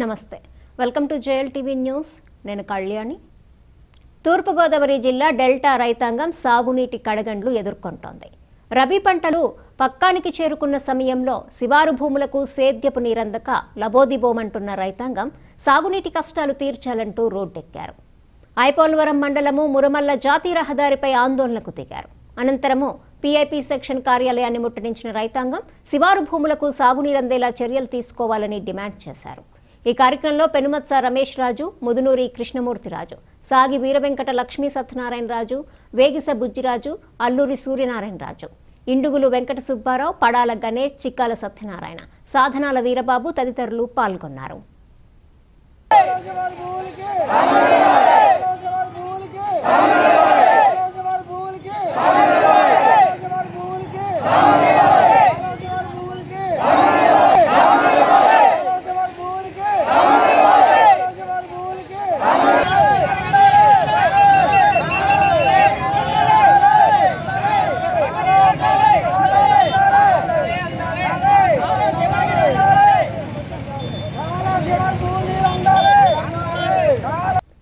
నమస్తే welcome to JL TV news నేను కళ్యాణి తూర్పుగోదావరి జిల్లా డెల్టా రైతాంగం సాగునీటి కడగండ్లు ఎదుర్కొంటోంది రబీ పంటలు పక్కానికి చేరుకున్న సమయంలో శివారు భూములకు సేద్యపు నీరందక లబోదిబోమంటున్న రైతాంగం సాగునీటి కష్టాలు తీర్చాలంటూ రోడ్డెక్కారు ఐపోల్వరం మండలము మురమల్ల జాతీయ రహదారిపై ఆందోళనకు దిగారు అనంతరము పీఐపీ సెక్షన్ కార్యాలయాన్ని ముట్టడించిన రైతాంగం శివారు భూములకు సాగునీరందేలా చర్యలు తీసుకోవాలని డిమాండ్ చేశారు ఈ కార్యక్రమంలో పెనుమత్స రమేష్ రాజు ముదునూరి కృష్ణమూర్తిరాజు సాగి వీరవెంకట లక్ష్మీ సత్యనారాయణ రాజు వేగిస బుజ్జిరాజు అల్లూరి సూర్యనారాయణ రాజు ఇండుగులు వెంకట సుబ్బారావు పడాల గణేష్ చిక్కాల సత్యనారాయణ సాధనాల వీరబాబు తదితరులు పాల్గొన్నారు